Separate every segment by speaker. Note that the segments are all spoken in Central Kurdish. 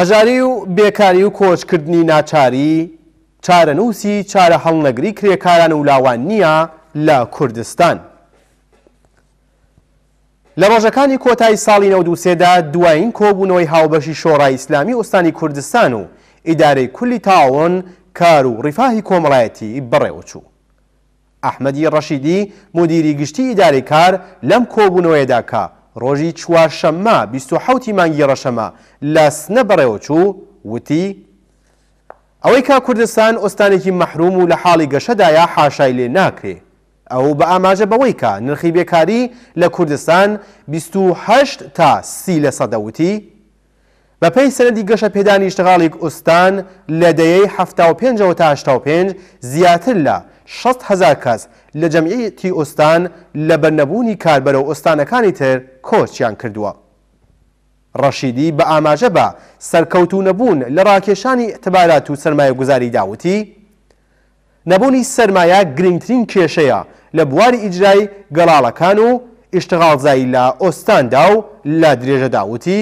Speaker 1: هەژاری و بێکاری و کۆچکردنی ناچاری چارەنووسی چارە هەڵنەگری کرێکاران و لاوان نییە لە کوردستان. لە ڕۆژەکانی کۆتایی ساڵی 1970دا دوایین کۆبوونەوەی هاوبەشی شۆڕای ئیسلامی ئوستانی کوردستان و ئیدارەی کولی تاون کار و ڕیفاهی کۆمەڵایەتی بڕێوەچوو. ئەحمەدی ڕەشیدی مدیری گشتی ئیداری کار لەم کۆبوونەوەیداکە ڕۆژی چوارشەممە 26 مانگی ڕەشەمە لە سنە بەڕێوە چوو وتی ئەوەی کا کوردستان ئۆستانێکی مەحروم و لە حاڵی گەشەدایە حاشای لێ ناکرێ ئەو بە ئاماژە بەوەی کە نرخی بێکاری لە کوردستان 28 تا سی لە سەدەوتی بە پێی سەرەتی گەشە پێدانی شتغاڵێک ئوستان لە دەیەی 5 تا 5 تا 5 زیاتر لە 6 هزار کەس لە جەمعیەتی ئوستان لە بەرنەبوونی کاربەرە و ئوستانەکانی تر کۆچیان کردووە. ڕەشیدی بە ئاماژە بە سەرکەوتو نەبوون لە ڕاکێشانی اعتبارات و سرمایە گوزاری داوتی، نەبوونی سرمایە گرنگترین کێشەیە لە بواری ئیجرای گەڵاڵەکان و ئیشتغاڵزایی لە ئۆستاندا و لە درێژە داوتی،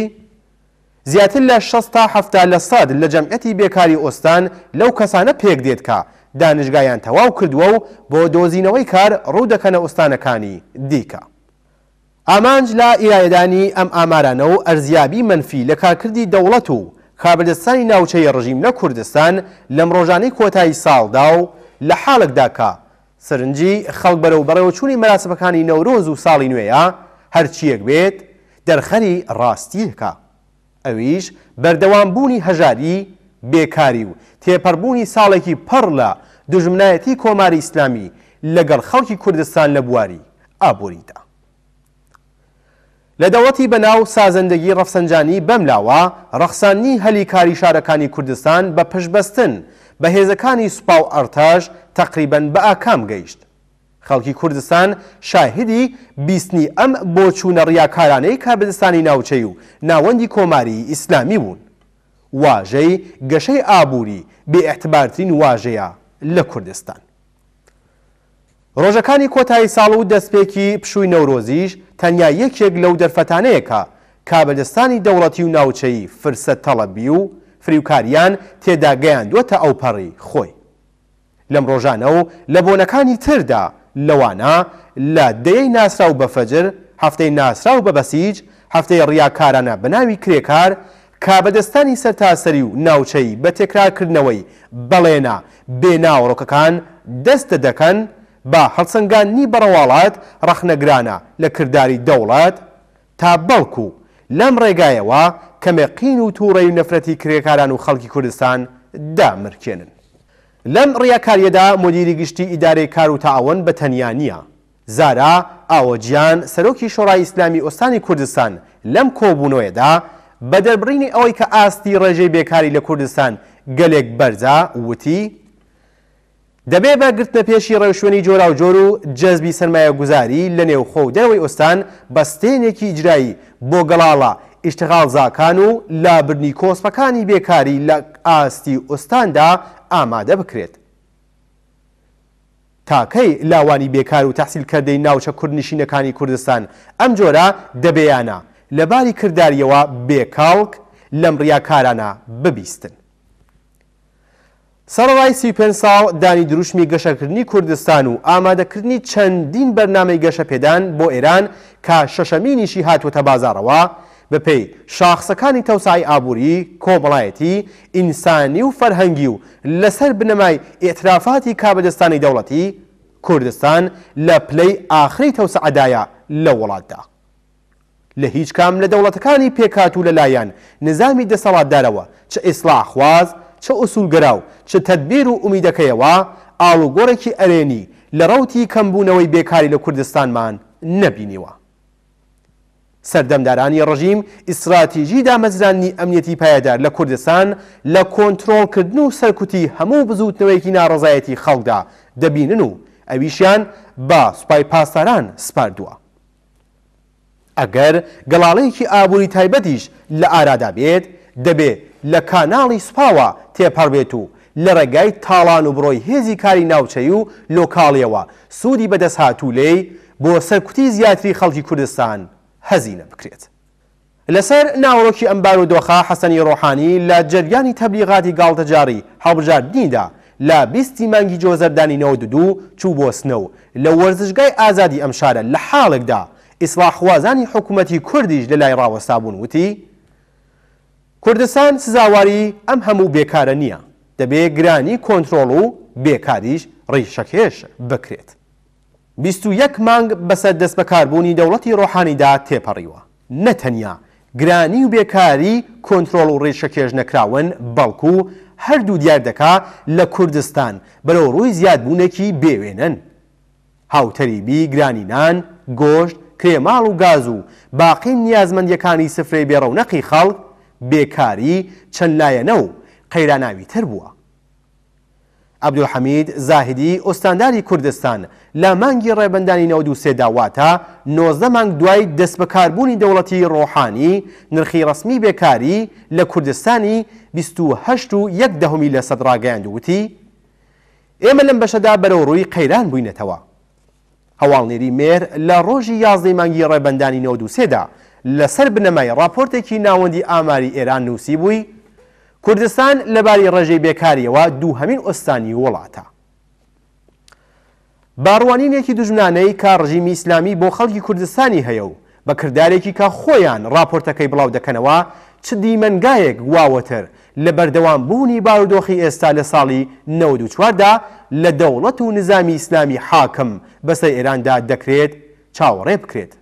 Speaker 1: زیاتر لە 16 هەفتا لە سەد لە جەمعەتی بێکاری ئۆستان لەو کەسانە پێک دێت کە دانشگایان تەواو کردووە و بۆ دۆزینەوەی کار ڕوودەکەنە ئوستانەکانی دیکە. ئامانج لە ئیرایدانی ئەم ئامارانە و ئەرزیابی منفی لە کارکردی دەوڵەت و کابلستانی ناوچەی ڕژیم لە کوردستان لەم ڕۆژانەی کۆتایی ساڵدا و لە حاڵکداکە سرنجی خەڵک بەرە و بەڕێوە چووی مەراسبەکانی نەورۆز و ساڵی نوێیە هەرچیەک بێت دەرخەری ڕاستیەکە ئەویش بەردەوام بوونی هەژاری بێکاری و تێپەربوونی ساڵێکی پڕ لە دژمنایەتی کۆماری ئیسلامی لەگەڵ خەڵکی کوردستان لە بواری ئابوووریدا. لە دەوەتی بەناو سازندگی ڕەفسەنجانی بەملاوە ڕەخسانی هەلی کاری شارەکانی کوردستان بە پشبەستن بە هێزەکانی سوپا و ئەرتاژ تقریبن بە ئاکام گەیشت. خەڵکی کوردستان شاهدی بیستنی ئەم بۆ چوونە ڕیاکارانەی کابلستانی ناوچەی و ناوەندی کۆماری ئیسلامی بوون. واژەی گەشەی ئابووری بێئحتبارترین واژەیە لە کوردستان. ڕۆژەکانی کۆتایی ساڵ و دەستپێکی پشووی نەورۆزیش تەنیا یەکێک لەو دەرفەتانەیەکە کابلستانی دەوڵەتی و ناوچەی فرسە تەڵەبی و فریوکاریان تێدا گەیاندوەتە ئەوپەڕی خۆی. لەم ڕۆژانە و لە بۆنەکانی تردا لەوانە لە دەیەی ناسرا و بەفەجر هەفتەی ناسرا و بە بەسیج هەفتەی ڕیاکارانە بەناوی کرێکار کابەدەستانی سەر تاسەری و ناوچەی بە تێکراکردنەوەی بەڵێنا بێناوڕۆکەکان دەستە دەکەن با هەڵسەنگانی بەڕەواڵات ڕەخنەگرانە لە کردداری دەوڵات تا بەڵکو لەم ڕێگایەوە کەمەقین و تووڕێ و نەفرەتی کرێکاران و خەڵکی کوردستان دامرکێنن. لەم ڕیاکاریەدا مدیری گشتی ئیدارەی کار و تاون بە تەنیا نییە. زارا ئاوەجیان سەرۆکی شۆڕای ئیسلامی ئۆستانی کوردستان لەم کۆبوونەوەیدا بە دەربڕینی ئەوەی کە ئاستی ڕێژەی بێکاری لە کوردستان گەلێک بەرزا وتی دەبێ بەگرتنە پێشی ڕێوشێنی جۆرا و جۆر و جەزبی سەرمایە گوزاری لە نێو خۆ و دەرەوەی ئۆستان بەستێنێکی ئیجرایی بۆ گەڵاڵە ئیشتغاڵ زاکان و لابرنی کۆسپەکانی بێکاری لە ئاستی ئۆستاندا ئامادە بکرێت. تاکەی لاوانی بێکار و تحصیل کردەی ناوچە کوردنشینەکانی کوردستان ئەم جۆرە دەبیانە. لە باری کردداریەوە بێکاڵک لەم ڕیاکارانە ببیستن. سەرڕای سی پێ ساڵ دانی دروشمی گەشەکردنی کوردستان و ئامادەکردنی چەندین بەرنامەی گەشە پێدان بۆ ئێران کا شەشەمینیشی هاتووەتە بازارەوە بەپی شاخسەکانی تەوسای ئابووری کۆمەڵایەتی ئینسانی و فەرهەنگی و لەسەر بنەمای ئێترافاتی کابدەستانی دەوڵەتی کوردستان لە پلەی ئاخری تەوسعدایە لە وڵاتدا. لە هیچ کام لە دەوڵەتەکانی پێکات و لەلایەن نظامی دەسەڵاتدارەوە چه ئیسلاح خواز چه ئوسولگەرا و چه تدبیر و ئومیدەکەیەوە ئاڵوگۆڕێکی ئەرێنی لە ڕوتی کەمبوونەوەی بێکاری لە کوردستانمان نەبینیوە. سەردەمدارانی ڕژیم ئیسراتیژی دامەزرانی ئەمنیەتی پایدار لە کوردستان لە کۆنتترۆلکردن و سەرکوتی هەموو بزوتنەوەیکی ناڕزایەتی خەڵدا دەبینن و ئەویشیان با سوپای پاسداران سپاردووە. ئەگەر گەڵاڵەیەکی ئابووری تایبەتیش لە ئارادا بێت دەبێ لە کاناڵی سوپاوە تێپەڕبێت و لە ڕێگای تاڵان و بڕۆی هێزی کاری ناوچەی و لۆکاڵیەوە سوودی بەدەست هاتوولێ بۆ سەرکوتی زیاتری خەڵکی کوردستان هەزینە بکرێت. لەسەر ناوەڕۆکی ئەمبار و دۆخا حەسەنی ڕۆحانی لە جەریانی تەبلیغاتی گاڵتەجاری هەڵبژاردنیدا لە بیستی مانگی جۆزەردانی 92 چوو بۆ سنە و لە وەرزشگای ئازادی ئەمشارە لە حاڵێکدا ئیسلاحوازانی حکوومەتی کوردیش لە لای ڕاوەستابوون وتی کوردستان سزاواری ئەم هەموو بێکارە نییە دەبێت گرانی کۆنتترۆل و بێکاریش ڕیشەکێش بکرێت. 21 مانگ بەسەر دەست بەکاربوونی دەوڵەتی ڕۆحانیدا تێپەڕیوە نەتەنیا گرانی و بێکاری کۆنتترۆل و ڕێشەکێش نەکراون بەڵکو هەردوو دیار دەکا لە کوردستان بەرەو ڕووی زیادبوونێکی بێوێنن هاوتەریبی گرانینان گۆشت کرێماڵ و گاز و باقی نیازمەندیەکانی سفرەی بێڕەونەقی خەڵک بێکاری چەند لایەنە و قەیراناوی تر بووە. عبدولحەمید زاهدی ئۆستانداری کوردستان لە مانگی ڕێبندانی نەود و سێداواتە نۆزدە مانگ دوای دەست بەکاربوونی دەوڵەتی ڕۆحانی نرخی ڕسمی بێکاری لە کوردستانی 28 و 1 دەهمی لە سەدراگەیان دووتی، ئێمە لەم بەشەدا بەرەو ڕووی قەیران بووینەتەوە. هەواڵنێری مێر لە ڕۆژی یازدەی مانگی ڕێبندانی 92سێدا لەسەر بنەمای راپۆرتێکی ناوەندی ئاماری ئێران نووسی بووی کوردستان لەباری ڕێژەی بێکاریەوە دوو هەمین ئۆستانی وڵاتە. باڕوانینێکی دژمنانەی کا ڕژیمی ئیسلامی بۆ خەڵکی کوردستانی هەیە و بە کردارێکی کا خۆیان راپۆرتەکەی بڵاو دەکەنەوە چ دیمەنگایەک گواوەتر لە بەردەوام بوونی بارودۆخی ئێستا لە ساڵی 1940دا لە دەوڵەت و نظامی ئیسلامی حاکم بەسەر ئێراندا دەکرێت چاوەڕێ بکرێت.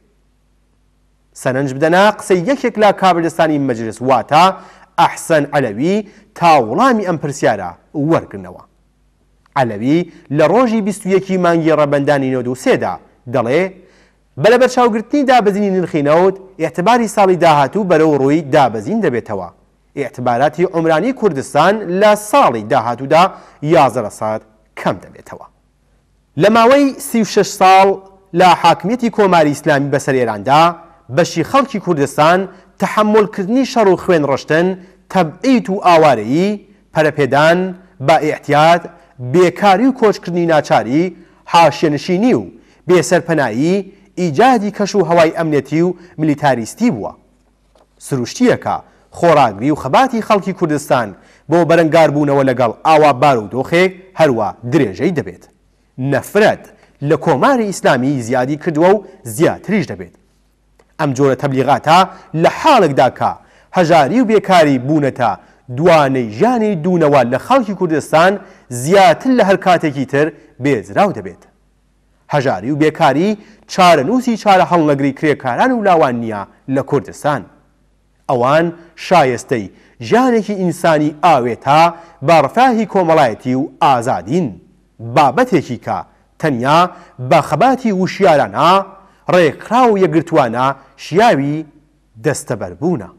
Speaker 1: سەرنج بدەنا قسەی یەکێک لا کابلستانی مەجلس واتە ئەحسن ئەلەوی تاوەڵامی ئەم پرسیارە وەرگنەوە. ئەلەوی لە ڕۆژی 21 مانگی ڕەبندانی 1993دا دەڵێ بەلەبەر چاوگرتنی دابزینی نرخینەوت احتباری ساڵی داهاتوو بەرەو ڕووی دابزین دەبێتەوە. ئاعتباراتی عمرانی کوردستان لە ساڵی داهاتوودا یازرە سات کەم دەبێتەوە. لە ماوەی 36 ساڵ لە حاکمەتی کۆماری ئیسلامی بەسەر ئێراندا بەشی خەڵکی کوردستان تحملکردنی شەڕ و خوێن ڕشتن تەبعیت و ئاوارەیی پەرەپێدان با ئیحتیاد بێکاری و کۆچکردنی ناچاری حاشێنشینی و بێسەرپەنایی ئیجادی کەش و هەوای ئەمنێتی و میلیتاریستی بووە. سروشتیەکە خۆراگری و خەباتی خەڵکی کوردستان بۆ بەرەنگار بوونەوە لەگەڵ ئاوابار و دۆخێک هەروە درێژەی دەبێت نەفرەت لە کۆماری ئیسلامی زیادی کردووە و زیاتریش دەبێت ئەم جۆرە تەبلیغاتە لە حاڵێکداکە هەژاری و بێکاری بوونەتە دوانەی ژیانی دوونەوە لە خەڵکی کوردستان زیاتر لە هەر کاتێکی تر بێزراو دەبێت هەژاری و بێکاری چارەنووسی چارە هەڵنەگری کرێکاران و لاوان نییە لە کوردستان. ئەوان شایستەی ژیانێکی ئینسانی ئاوێت تا بارفاهی کۆمەڵایەتی و ئازادین بابەتێکی کە تەنیا بە خەباتی وشیارانە ڕێکخرا و یەگرتوانە شیاوی دەستەبەربوونە